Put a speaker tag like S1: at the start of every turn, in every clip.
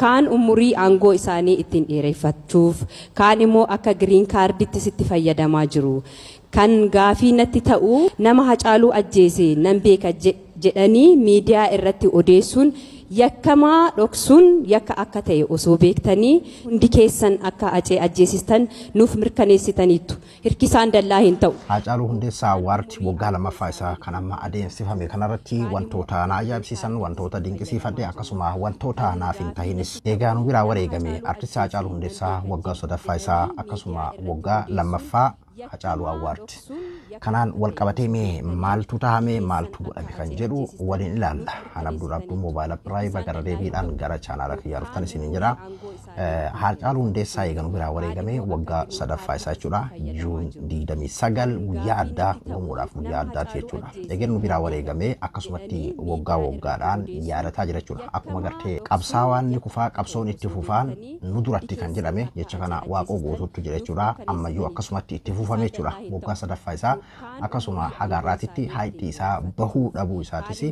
S1: kaan umurii aangoo isaanii ittiin dheereffachuuf kaan immoo akka giriin kaarditti sitti fayyadamaa jiru kan gaafii natti ta'u nama hacaaluu ajjeese nan beeka jedhanii miidiyaa irratti odeessuun yakkamaa dhoksuun yakka akka ta'e osoo beektanii hundi keessan akka acee ajjeesistan nuuf mirkaneessitaniittu hirkisaan dallaa hin ta'u.
S2: Haacaaluu Hundeessaa waartii waggaa lammaffaa isaa kan amma adeemsifame kanarratti wantoota na ajaa'ibsiisan wantoota dinqisiifadhe akkasuma wantoota naaf hin ta'inis. eegaa nu biraa wareegame artisti Haacaaluu Hundeessaa waggaa sodaffaa isaa akkasuma waggaa lammaffaa Hacaaluu Award. Kanaan walqabatee mee maaltu tahamee maaltu godhame kan jedhu waliin ilaalla. Ani Abdul Abduu Moobaayila Piraayivaa gara deebiidhaan gara chaanaala kiyyaa dhuftan isiniin jedha. Hacaaluu Hundeessaa eegalu biraa wareegamee waggaa sadaffaa isaa jechuudha. Juun 29 guyyaa addaa gumuudhaaf guyyaa addaati jechuudha. Eeggannu biraa wareegamee akkasumatti waggaa waggaadhaan yaadataa jira jechuudha. Akkuma gartee qabsaawaan ni kufaa qabsoon itti fufaan nu duratti kan jedhame jecha kana waaqoo gootuutu jira jechuudha. Ammayyuu akkasumatti itti fufa. kuufame jira boggaa sadaffaa isaa akkasuma haga har'aatitti haayidhi isaa bahuu dhabuu isaatis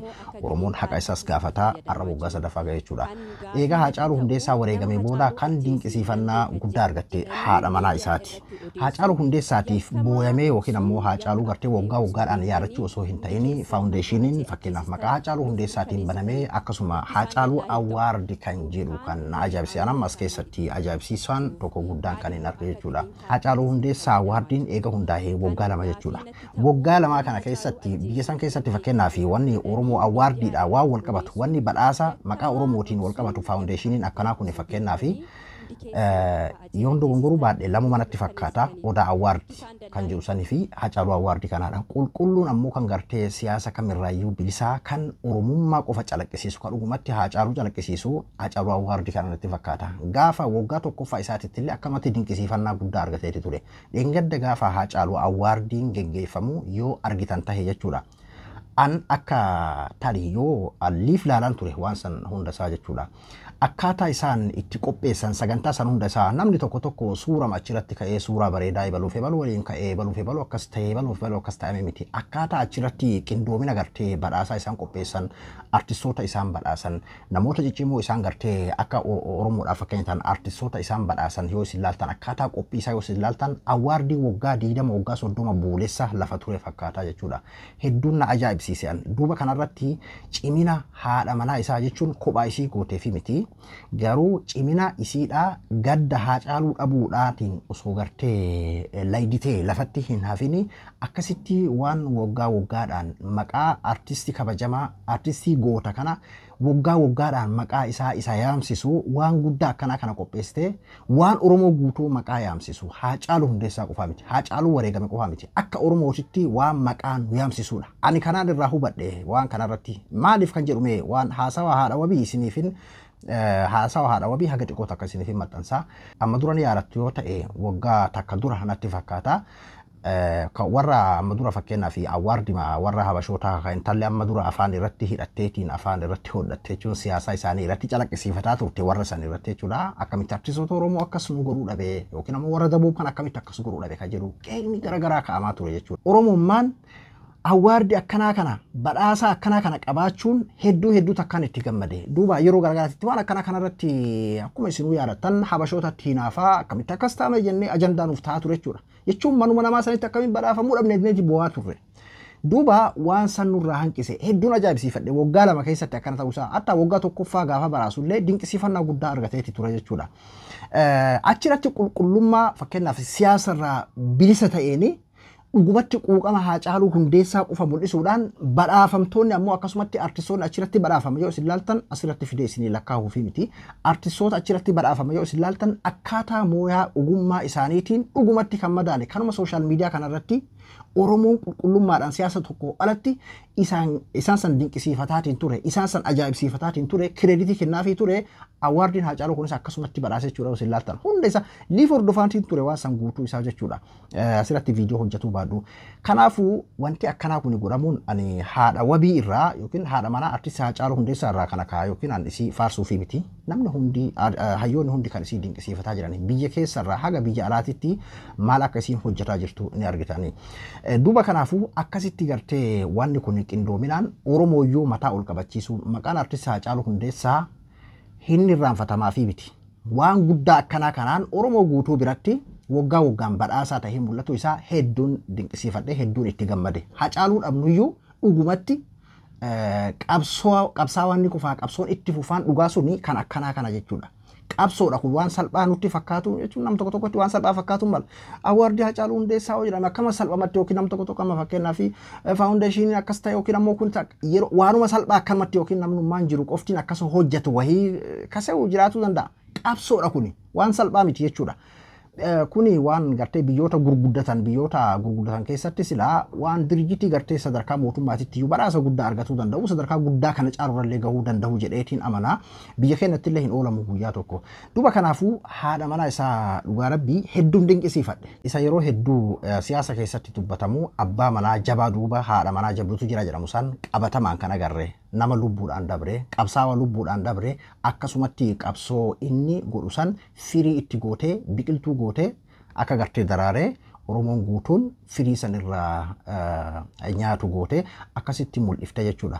S2: Oromoon haqa isaas gaafataa har'a boggaa sadaffaa ga'e jechuudha. Egaa Haacaaluu Hundeessaa wareegamee booda kan dinqisiifannaa guddaa argatte haadha manaa isaati. Haacaaluu Hundeessaatiif booyamee yookiin ammoo Haacaaluu gartee waggaa waggaadhaan yaadachuu osoo hin ta'in faawundeeshiniin fakkeenyaaf maqaa Haacaaluu Hundeessaatiin banamee akkasuma Haacaaluu Awwaardi kan jedhu kan na ajaa'ibsiisan ammas keessatti ajaa'ibsiisaan tokko guddaan kan hin arge jechuudha. Haacaaluu Hundeessaa Awwaardiin ittiin eega hundaa'ee waggaa lama jechuudha. Waggaa lamaa kana keessatti biyya san keessatti fakkeenyaaf wanni Oromoo awwaardiidha waan wal qabatu wanni badhaasa maqaa Oromootiin wal qabatu faawundeeshiniin akkanaa kun fakkeenyaaf yoon dogongoruu baadhee lama manatti fakkaata odaa awwaardii kan jiru sanii fi hacaaluu awwaardii kanaadha. Qulqulluun ammoo kan gartee siyaasa kamirraayyuu bilisaa kan oromummaa qofa calaqqisiisu kan dhugumatti hacaaluu calaqqisiisu hacaaluu awwaardii kanatti fakkaata. Gaafa waggaa tokkoffaa isaatitti illee akkamatti dinqisiifannaa guddaa argateeti ture. Dheengadda gaafa hacaaluu awwaardiin geggeeffamu yoo argitan tahe jechuudha. an akka tariyyoo alliif laalaan ture waan san hundasaa jechuudha. akkaataa isaan itti qopheessan sagantaa san isaa namni tokko tokko suura achirratti ka'ee suuraa bareedaa baluuf ebaluu waliin ka'ee baluuf ebaluu akkas ta'ee baluuf ebaluu akkas ta'ame miti akkaataa achirratti qindoomina gartee badhaasaa isaan qopheessan artistoota isaan badhaasan namoota ciccimoo isaan gartee akka oromoodhaaf fakkeenyataan artistoota isaan badhaasan yoo isin laaltan akkaataa qophii yoo isin laaltan awaardii waggaa diidama waggaa soddoma boolessa lafa ture jechuudha duuba kanarratti cimina isaa miti Garuu cimina isiidhaa gadda haa caaluu dhabuudhaatiin osoo gartee eh, layditee lafatti hin hafini akkasitti waan waggaa waggaadhaan maqaa artistii kabajamaa artistii goota kana waggaa waggaadhaan maqaa isaa isa yaamsisu waan guddaa akkanaa kana qopheessite waan Oromoo guutuu maqaa yaamsisu haa caalu hundeessaa qofaa miti haa caalu wareegame qofaa miti akka Oromootitti waan maqaa nu yaamsisuudha. Ani kanaan irraa hubadhe waan kanarratti maaliif kan jedhume waan haasawaa haadha wabii isiniifin haasaa haadha wabii haga xiqqoo takka isiniif maxxansaa. Amma duran yaadattu yoo ta'e waggaa takka dura kanatti fakkaata. Eh, kan warra amma dura fakkeenyaaf awwaar dimaa warra habashootaa kan intalli amma dura afaan irratti hidhatteetiin afaan irratti hodhattee jechuun isaanii irratti calaqqisiifataa turte warra san Akkamitti artistoota Oromoo akkasuma godhuu yookiin ammoo warra daboo kan akkamitti akkas godhuu kan jedhu qeelmi garaagaraa kaa'amaa ture jechuudha. Oromummaan awardi akkanaa kana badhaasa akkanaa kana qabaachuun hedduu hedduutu akkaan itti gammade duuba yeroo garaagaraatti waan akkanaa kanarratti akkuma isinuu yaadattan habashootatti hinaafaa akkamitti akkas taame jennee ajandaa ta'aa ture jechuudha jechuun manuma namaa sanitti akkamiin badhaafamuu dhabneeti bu'aa turre duuba waan san hanqise hedduun ajaa'ibsiifadhe waggaa lama keessatti akkana ta'uusaa hatta waggaa tokkoffaa gaafa baraasullee dinqisiifannaa guddaa argateetti ture jechuudha achirratti qulqullummaa fakkeenyaaf bilisa ta'eeni dhugumatti quuqama haacaaluu hundeessaa qofa mul'isuudhaan badhaafamtoonni ammoo akkasumatti artistoonni achirratti badhaafama yoo isin laaltan asirratti fidee isinii lakkaahuufi miti artistoota achirratti badhaafama yoo isin laaltan akkaataa mooyaa ogummaa isaaniitiin dhugumatti kan madaale kanuma sooshaal miidiyaa kanarratti Oromoon qulqullummaadhaan siyaasa tokko alatti isaan isaan san dinqisiifataatiin ture, isaan san ajaa'ibsiifataatiin ture, kireeditii kennaafii ture, awwaardiin Haacaaluu kunis akkasumatti badhaase jechuudha isin laaltan. Hunda isaa lii fordofaantiin ture waan san guutuu isaa jechuudha. Eh, asirratti viidiyoo hojjetuu baaduu. Kanaafuu wanti akkanaa kun godhamuun ani haadha wabii irraa yookiin haadha manaa artistii Haacaaluu Hundeessaa irraa kana kaa yookiin ani isii faarsuu fi miti. namni hundi ah, hayyoonni hundi kan isii dinqisiifataa jiran biyya keessarraa haga biyya alaatitti maal akka isiin hojjetaa jirtu ni argitani. Eh, duuba kanaafuu akkasitti gartee wanni kun qindoominaan Oromooyyuu mataa ol qabachiisuun maqaan artistii Haacaaluu Hundeessaa hinni irraanfatamaa fi biti. Waan guddaa akkanaa kanaan Oromoo guutuu biratti waggaa waggaan badhaasaa ta'ee mul'atu isaa hedduun dinqisiifadhee hedduun itti gammade. Haacaaluu dhabnuyyuu dhugumatti qabsaa waan kufaa qabsoon itti fufaan dhugaa suni kan akkanaa kana jechuudha. Qabsoodha kun waan salphaa nutti fakkaatu jechuun nam tokko tokkotti waan salphaa fakkaatu mala. Awwaardii Hacaaluu Hundeessaa hoo jedhame akkama salphamatti yookiin nam tokko tokko amma fakkeenyaa fi faawundeeshiniin akkas ta'e yookiin ammoo kun yeroo waanuma salphaa akkanumatti yookiin namnummaan jiru qoftiin akkasuma hojjetu wahii kasee jiraatu danda'a. Qabsoodha kuni waan salphaa miti jechuudha. Eh, kuni waan gartee biyyoota gurguddatan biyyoota gurguddatan keessatti silaa waan dirjitii gartee sadarkaa mootummaatitti iyyuu badhaasa guddaa argatuu danda'u sadarkaa guddaa kana caaluurallee gahuu danda'u jedheetiin amanaa biyya keenyatti illee hin oolamu guyyaa tokko duba kanaafuu haadha mana isaa dhugaa rabbii hedduun dinqisiifadhe isa yeroo hedduu eh, siyaasa keessatti dubbatamu abbaa manaa jabaa duuba haadha manaa jabduutu jira jedhamu san qabatamaan kan agarre nama lubbuudhaan dabree qabsaawaa lubbuudhaan dabree akkasumatti qabsoo inni godhu san firii itti goote biqiltuu goote akka gartee daraaree Oromoon guutuun firii san irraa nyaatu gootee akkasitti mul'ifte jechuudha.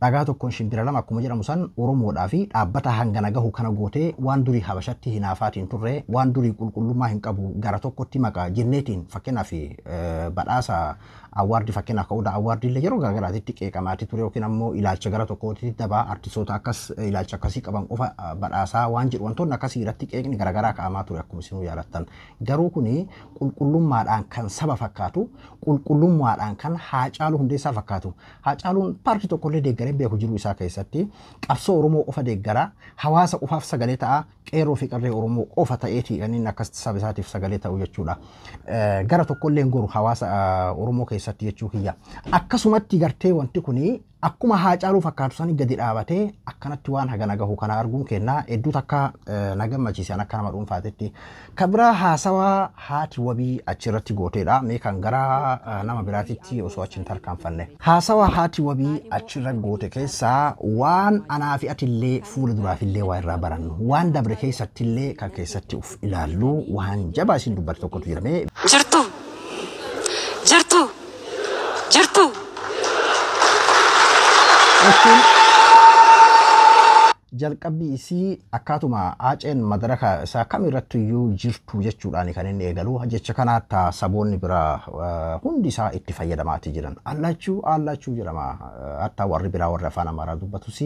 S2: Dhagaa tokkoon shimbira lama akkuma jedhamu san Oromoodhaa fi dhaabbata hangana gahu kana goote waan durii Habashatti hin haafaatiin turre waan durii qulqullummaa hin qabu gara tokkotti maqaa jenneetiin fakkenaafi badhaasa awwaardi fakkena ka'uudha awwaardiillee yeroo garaagaraatitti qeeqamaati ture yookiin ammoo ilaalcha gara tokkootti dabaa artistoota akkas eh, ilaalcha akkasii qaban qofa eh, badhaasaa waan wantoonni akkasii irratti qeeqni ka'amaa ture akkuma isinuu yaalattan garuu kuni qulqullummaadhaan kan saba fakkaatu qulqullummaadhaan kan haacaaluu fakkaatu haacaaluun paartii tokkollee deeggaree beeku jiru isaa keessatti qabsoo oromoo qofa deeggaraa hawaasa qofaaf sagalee ta'a qeerroo fi qarree oromoo qofa saba eh, gara goru keessatti jechuu kiyya. Akkasumatti gartee wanti kuni akkuma haa caaluuf akkaatu gadi dhaabatee akkanatti waan hagana arguun kennaa hedduutu akka eh, na gammachiisan akka nama dhuunfaatetti. Kan haasawaa haati wabii achirratti gooteedha. Mee kan eh, nama biraatitti osoo achi hin Haasawaa haati wabii achirra goote keessaa waan anaa fi atillee fuula duraafillee waa irraa barannu. Waan dabre keessattillee kan keessatti uf ilaallu waan jaba isin dubbatu tokkotu jira. Ishiin jalqabbii isii akkaatuma madaraka isaa kamirrattuyyuu jirtu jechuudhaan kan inni eegalu jecha biraa hundi isaa itti fayyadamaatii jiran allaachuu allaachuu jedhama hatta warri biraa warri afaan amaaraa dubbatus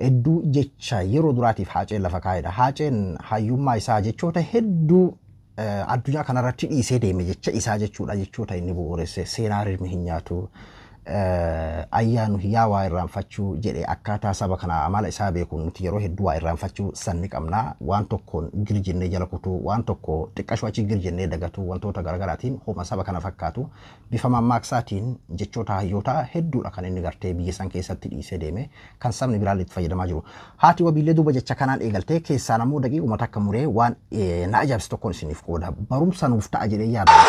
S2: hedduu jecha yeroo duraatiif haaceen lafa kaa'edha haaceen hayyummaa isaa jechoota hedduu addunyaa kanarratti dhiisee deeme jecha isaa jechuudha jechoota inni bu'uuresse seenaa hirmi hin nyaatu. ayyaanu hiyyaa waa irraanfachuu jedhee akkaataa saba kanaa amala isaa beekuun nuti yeroo hedduu waa irraanfachuu sanni qabnaa waan tokkoon girjinne jala kutuu waan tokko xiqqashuu achi girjinne dagatu wantoota garagaraatiin homa saba kana fakkaatu bifa mammaaksaatiin jechoota hayyootaa hedduudha kan inni gartee biyya san keessatti dhiisee deeme kan sabni biraan itti fayyadamaa jiru. Haati wabiillee duuba jecha kanaan eegaltee keessaan ammoo uummata akka muree waan na ajaabsi tokkoon isiniif qooda barumsa nuuf ta'a jedhee yaada.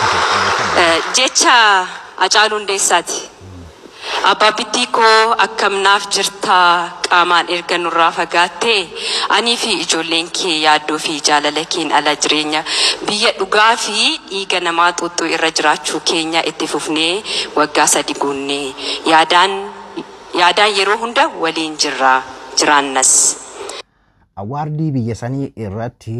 S1: Jecha Acaaluu Hundeessaati. abbaa bittii koo akkamnaaf jirtaa qaamaan erga nurraa fagaatte anii ijoolleen kee yaaddoo fi jaalala keen ala jireenya biyya dhugaa fi dhiiga namaa xuuxxuu irra jiraachuu keenya itti fufnee waggaa sadi guunne yaadaan yeroo hunda waliin jirra jiraannas.
S2: Awaardii biyya sanii irratti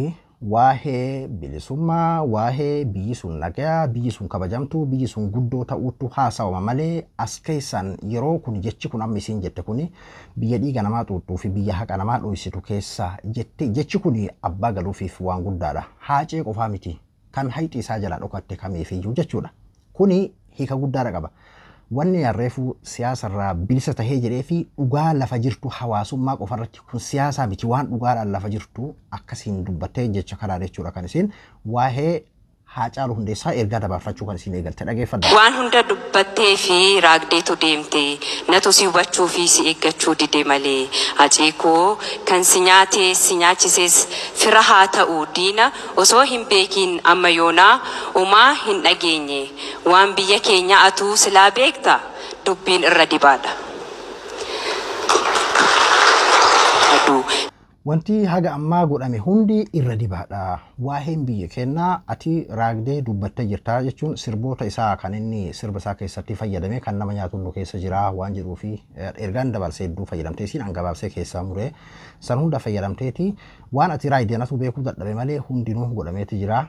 S2: waahee bilisummaa waahee biyyi sun nagaa biyyi sun kabajamtu biyyi sun guddoo ta'uuttu haasawama malee as keessan yeroo kun jechi kun amma isiin jette kun biyya dhiiga namaa xuuxxuu fi biye biyya haqa namaa dhoysitu kessa. jette jechi kun abbaa galuufiif waan guddaadha haacee qofaa miti kan hayxi isaa jala dhokatte kamiifiyyuu jechuudha kuni hiika guddaadha qaba. Wanni harreefuu siyaasarraa bilisa tahee jedhee fi dhugaa lafa jirtu hawaasummaa qofarratti kun siyaasaa miti waan dhugaadhaan lafa jirtu akkasiin dubbatee jecha kanaa jechuudha kan isin waa'ee haacaalu hundeessaa ergaa dabarfachuu kan isin eegalte dhageeffadha.
S1: Waan hunda dubbattee fi raagdeetu deemte natu si hubachuu fi si eeggachuu dide malee aceekoo kan si nyaatee si nyaachises fira haa ta'u diina osoo hin beekiin amma yoonaa umaa hin dhageenye waan biyya keenya atuu silaa beekta dubbiin irra dibaadha.
S2: Wanti haga ammaa godhame hundi irra dibaadha. Waa'een biyya kennaa ati raagdee dubbattee jirtaa jechuun sirboota isaa kan inni sirba isaa keessatti fayyadame kan nama nyaatu nu keessa jira waan jiruu fi ergaan dabarsee hedduu fayyadamtee siin angabaabsee keessaa muree san hunda fayyadamteeti waan ati raayideanatu beekuu dadhabe malee hundinuu godhameeti jira.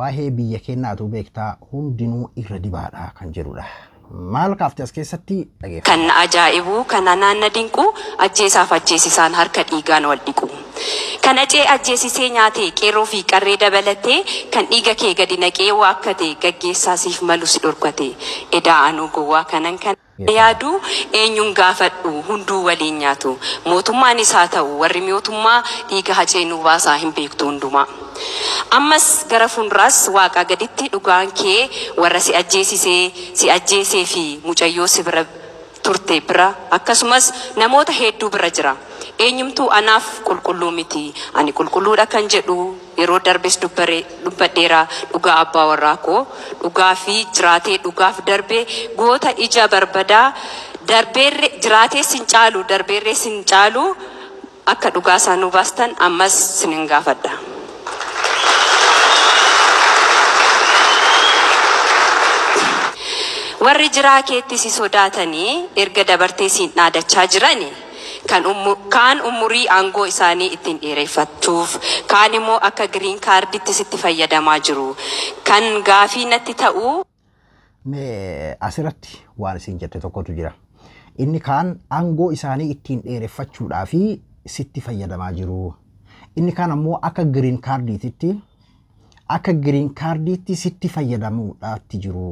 S2: Waa'ee biyya kennaa atuu beektaa hundinuu irra dibaadha kan jedhudha. maal as keessatti dhageeffatu.
S1: Kan ajaa'ibu kana naanna dinqu ajjeesaaf ajjeesisaan harka dhiigaan wal dhiqu. Kan cee ajjeesisee nyaatee qeeroo fi qarree dabalatee kan dhiiga kee gadi naqee waakkate gaggeessaasiif malu si dhorgate Edaa anuu gowwaa kanan kan. yaaduu eenyuun gaafadhu hunduu waliin nyaatu mootummaan isaa ta'u warri mootummaa dhiiga haceenuu baasaa hin beektu hundumaa. Ammas gara fuulduraas waaqaa gaditti dhugaan kee warra si ajjeesisee si ajjeesee fi mucayyoo si bira turte bira akkasumas namoota hedduu bira jira. Eenyumtuu anaaf qulqulluu miti ani qulqulluudha kan jedhu yeroo darbees dubbadheera dhugaa abbaa warraa koo dhugaa fi jiraatee dhugaaf darbee goota ija barbadaa darbeerre jiraatee sin caalu darbeerre sin caalu akka dhugaa isaan baastan ammas sin hin gaafadha. Warri jiraa keetti si sodaatanii erga dabartee siin dhaadachaa jirani. kaan umurii aangoo isaanii ittiin dheereffattuuf kaan immoo akka giriin kaarditti sitti fayyadamaa jiru kan gaafii natti ta'u.
S2: Asirratti waan isin jette tokkotu jira. Inni kaan aangoo isaanii ittiin dheereffachuudhaa sitti fayyadamaa jiru. Inni kaan ammoo akka giriin kaardiitti sitti fayyadamuudhaatti jiru.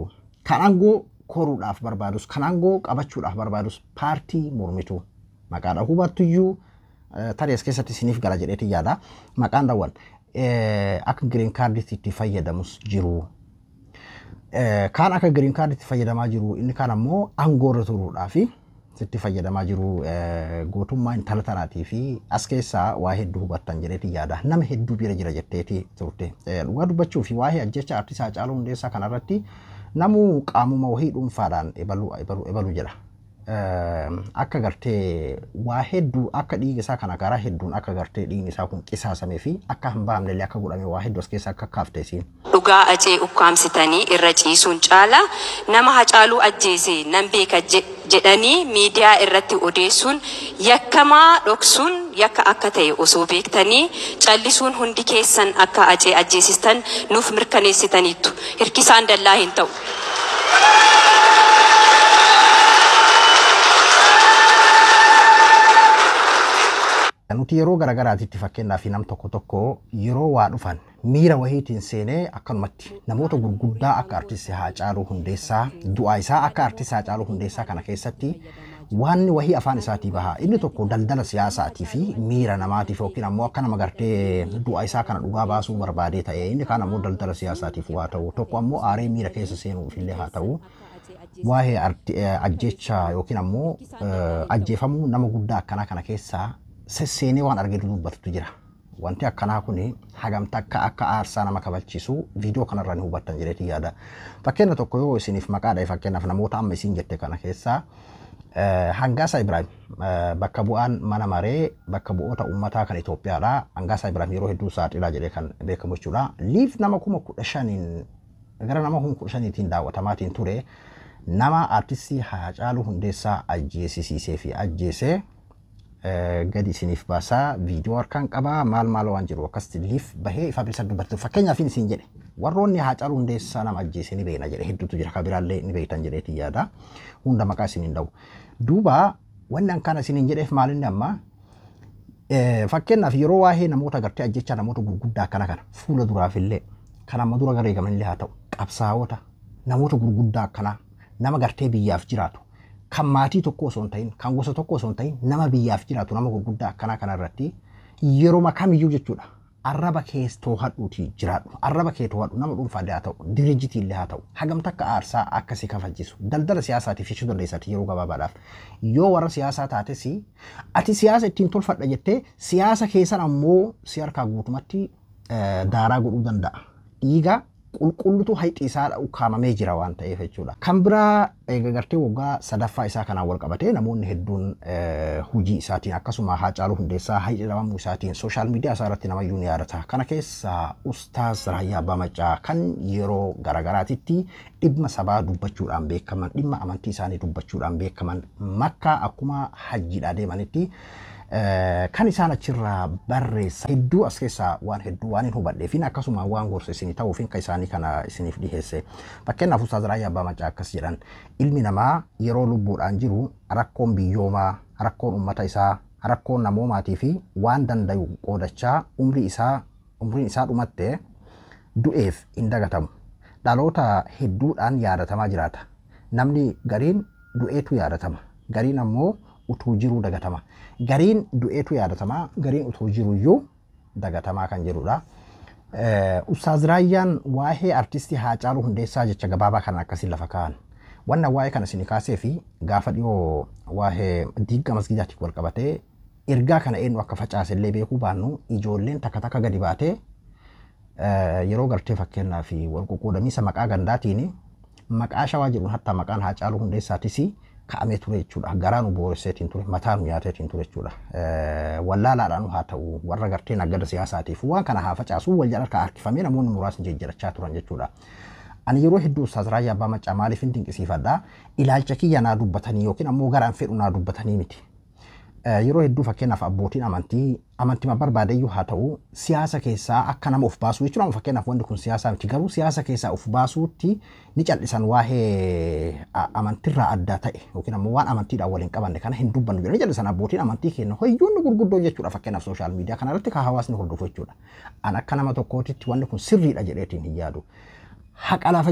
S2: Kan aangoo koruudhaaf barbaadus, kan aangoo qabachuudhaaf barbaadus paartii mormitu. Maqaan hubattuyyuu eh, tarii as keessatti siiniif gara jedheeti yaada. Maqaan dhawwan eh, akka giriin kaardiitti itti fayyadamus jiru. Eh, kaan akka giriin kaardiitti fayyadamaa jiru inni kaan ammoo aangoorra turuudhaa fi itti fayyadamaa jiru gootummaa intala fi as keessaa waa hedduu hubattan jedheeti yaada. Nama hedduu bira jira jetteeti turte. Dhugaa dubbachuu fi Hundeessaa kanarratti qaamuma dhuunfaadhaan Ehm, akka gartee waa hedduu akka dhiigi isaa kana karaa hedduun akka gartee dhiigni kun qisaasamee fi akka hambaa bahamnellee akka godhame waa hedduu as keessa akka kaafte siin.
S1: Dhugaa acee ukkaamsitanii irra ciisuun caala nama hacaaluu ajjeese nan beeka jedhanii miidiyaa irratti odeessuun yakkamaa dhoksuun yakka akka ta'e osoo beektanii callisuun hundi keessan akka acee ajjeesistan nuuf mirkaneessitaniittu hirkisaan dallaa hin ta'u.
S2: nuti yeroo garaagaraatitti fakkeenyaaf nam tokko tokko yeroo waa dhufan miira wahiitiin seenee akkanumatti namoota gurguddaa akka artisti Haacaaluu Hundeessaa du'aa isaa akka artisti Haacaaluu Hundeessaa kana keessatti waanni wahii afaan isaatii inni tokko daldala siyaasaatii fi miira namaatiif yookiin ammoo akka nama gartee du'a kana dhugaa baasuu barbaadee inni kaan ammoo daldala siyaasaatiif ta'u tokko ammoo aaree miira keessa haa ta'u waa'ee ajjecha yookiin ammoo eh, nama guddaa akkana sesseenee waan argee dubbatutu jira. Wanti akkanaa kun hagamta akka akka aarsaa nama kabachiisu viidiyoo kanarraa ni hubattan jedhee yaada. Fakkeenya tokko yoo isiniif maqaadha fakkeenyaaf namoota amma isin jette kana keessaa hangaasa Ibrahim bakka bu'aan mana maree bakka bu'oota uummataa kan Itoophiyaadha. Hangaasa Ibrahim yeroo hedduu saaxilaa jedhee kan beekamu jechuudha. Liif nama kuma kudha shaniin gara nama kuma kudha shaniitiin daawwatamaatiin ture nama aartistii Haacaaluu Hundeessaa ajjeesisiisee fi ajjeesee gadi isiniif baasaa viidiyoo harkaan qabaa maal maal waan jiru akkas liif bahee ifaa bilisa dubbatu fakkeenyaaf isin jedhe warroonni haa caalu hundeessaa nama ajjeese ni beekna jedhe hedduutu jira kabiraallee ni beektan jedheetiin yaada hunda maqaa isin hin dhawu. Duuba wanni hankaan isin hin jedheef maalinni amma fakkeenyaaf yeroo waa'ee namoota gartee ajjechaa namoota gurguddaa akkana kana fuula duraafillee kan amma dura garee gamanillee haa ta'u qabsaa'ota namoota gurguddaa akkanaa nama gartee biyyaaf jiraatu kan maatii tokko osoo hin ta'in kan gosa tokko osoo hin ta'in nama biyyaaf jiraatu nama gurguddaa akkanaa kanarratti yeroo makamiyyuu jechuudha arraba keessoo hadhuuti jiraadhu arraba keetoo hadhu nama dhuunfaa dhihaa ta'u dirijiti illee haa ta'u hagam takka aarsaa akkasii kafachiisu daldala siyaasaatiif ishuu dandeessati yeroo gabaabaadhaaf yoo warra siyaasaa taates ati siyaasa ittiin tolfadha jettee siyaasa keessan ammoo si harkaa guutumatti daaraa godhuu danda'a dhiigaa qulqullutu hayxi isaa ukkaamamee jira waan ta'eef jechuudha. Kan biraa gartee waggaa sadaffaa isaa kanaan wal qabatee namoonni hedduun hojii eh, isaatiin akkasuma haa caalu hundeessaa hayxi dhabamuu isaatiin sooshaal miidiyaa isaa irratti namayyuu ni yaadata. Kana keessa ustaaz Raayyaa Bamacaa kan yeroo garaagaraatitti dhimma sabaa dubbachuudhaan beekaman dhimma amantii isaanii dubbachuudhaan beekaman makkaa akkuma hajjiidhaa deemanitti. Eh, kan isaan achirraa barre hedduu as keessaa waan hedduu waan hin hubadhee fi akkasuma waan gorsa isinii kana isiniif dhiheesse. Fakkeenyaaf Ustaaz Raayyaa Abbaa Macaa akkas jedhan namaa yeroo lubbuudhaan jiru rakkoon biyyoomaa rakkoon uummata isaa rakkoon namoomaatii fi waan danda'u qoodachaa umriin isaa dhumattee du'eef hin dagatamu. Dhaloota hedduudhaan yaadatamaa jiraata. Namni gariin du'eetu yaadatama. ammoo utuu jiruu dagatama. gariin du'eetu yaadatamaa gariin utuu jiruyyuu dagatamaa kan jirudha. Eh, Ustaaz Raayyaan waa'ee artistii Haacaaluu Hundeessaa jecha gabaabaa kana akkasiin lafa kaa'an. Wanna waa'ee kana isin kaasee fi gaafa dhiyoo waa'ee diigga masgiidaatiif wal qabatee ergaa kana eenyu akka facaasellee beekuu baannu ijoolleen takka takka gadi baatee eh, yeroo gartee fakkeenyaa fi wal ququudamiisa maqaa gandaatiin maqaa shawaa jedhuun hatta maqaan Haacaaluu Hundeessaatis kaa'amee ture jechuudha. Garaanuu booressee ture mataan yaatee ture jechuudha. Wallaalaadhaan haa ta'u warra gartee nagada siyaasaatiif waan kana haa facaasu wal jala harkifamee namoonni muraasni jejjerachaa turan jechuudha. Ani yeroo hedduu Ustaaz Raayyaa Abbaa Macaa maaliif hin dinqisiifadhaa? Ilaalcha kiyya naa dubbatanii yookiin ammoo garaan fedhu naa dubbatanii miti. Eh, yeroo hedduu fakkeenyaaf abbootiin amantii amantii barbaadayyuu haa ta'u siyaasa keessaa akka nama of baasuu jechuudha. Fakkeenyaaf wanti kun siyaasa miti garuu siyaasa keessaa of baasuutti ni callisan waa'ee amantiirraa adda ta'e yookiin ammoo waan amantiidhaan waliin qabanne kana hin dubbannu jedhanii callisan abbootiin amantii kenna hoyyoonni gurguddoo jechuudha fakkeenyaaf sooshaal miidiyaa kana hawaasni hordofu jechuudha. An akka nama wanti kun sirriidha hin yaadu.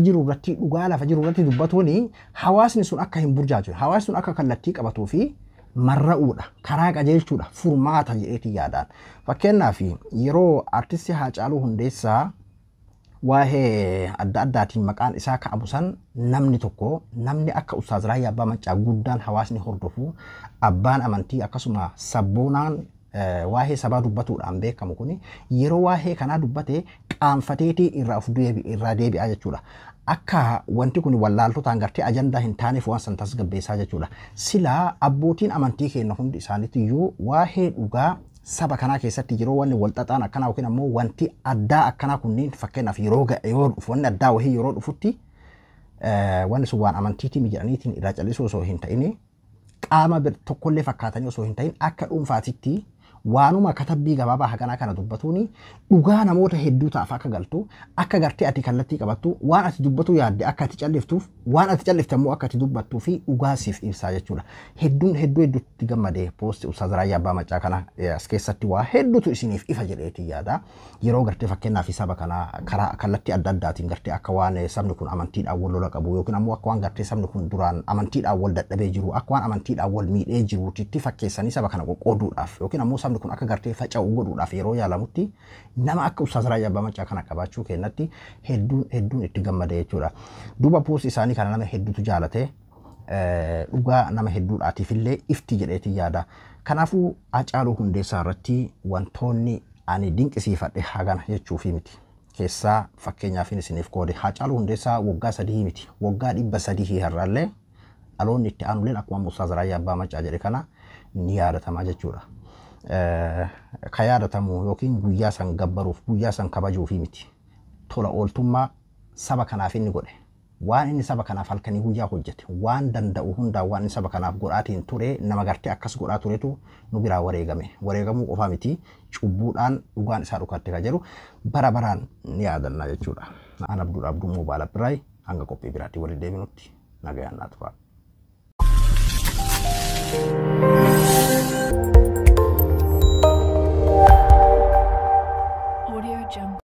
S2: jiru irratti dhugaa jiru irratti sun akka sun akka marra'uudha karaa qajeelchuudha furmaata jedheetiin yaadaan fakkeenyaaf yeroo artistii Haacaaluu Hundeessaa waa'ee adda addaatiin maqaan isaa ka'amu san namni tokko namni akka Ustaaz Raayyaa Abbaa Maccaa guddaan hawaasni hordofu abbaan amantii akkasuma sabboonaan eh, waa'ee sabaa dubbatuudhaan beekamu kun yeroo waa'ee kanaa dubbate qaanfateetii irraa of irraa deebi'aa jechuudha. akka wanti kun wallaaltotaan gartee ajandaa hin taaneef waan san tasgabbeessaa jechuudha. Silaa abbootiin amantii keenya hundi iyyuu waa'ee dhugaa saba kanaa keessatti yeroo wanni wal xaxaan akkanaa yookiin ammoo wanti addaa akkanaa kunniin fakkeenyaaf yeroo yoo dhufu wanni addaa wahii yeroo dhufutti wanni sun waan amantiitiin jedhaniitiin irraa callisuu osoo hin ta'in qaama tokkollee fakkaatanii osoo hin ta'in akka dhuunfaatitti waanuma katabbii gabaabaa haganaa kana dubbatuun dhugaa namoota hedduu taaf akka galtu akka gartee ati kallattii qabattu waan ati dubbatu yaadde akka ati calliftuuf waan ati callifte immoo akka ati dubbattuu fi dhugaa ibsaa jechuudha. Hedduun hedduu hedduutti gammadee poosti Ibsaa Abbaa Maccaa kana eh, as keessatti waa hedduutu isiniif ifa yaada. Yeroo gartee fakkeenyaaf saba kanaa karaa kallattii adda addaatiin gartee akka waan eh, sabni kun amantiidhaan wal lola qabu yookiin ammoo akka waan gartee sabni kun duraan amantiidhaan jiru akka saba kana kun akka gartee faca'u godhuudhaaf yeroo yaalamutti nama akka Ustaas Raayyaa Abbaa kana qabaachuu kennatti hedduun hedduun itti gammada jechuudha. Duuba poostii isaanii kana nama hedduutu jaalate eh, dhugaa nama hedduudhaatiifillee ifti jedheetiin yaada. Kanaafuu Haacaaluu Hundeessaa irratti wantoonni ani dinqisiifadhe hagana jechuufi miti. Keessaa isiniif Haacaaluu Hundeessaa waggaa miti waggaa dhibba sadii har'aallee dhaloonni itti aanulleen akkuma Ustaas Raayyaa Abbaa jedhe kana ni yaadatamaa jechuudha. Eh, ka yaadatamu yookiin guyyaa san gabbaruuf guyyaa san miti tola ooltummaa saba kanaaf inni godhe waan inni saba kanaaf halkanii guyyaa hojjete waan danda'u hundaa waan inni saba kanaaf godhaatin ture nama gartee akkas godhaa turetu nu biraa wareegame wareegamuu qofa miti cubbuudhaan dhugaan isaa dhukatte ka jedhu bara baraan ni yaadannaa jechuudha an abduu abduu moobaala biraay hanga qophii biraatti nagayaan
S1: jungle.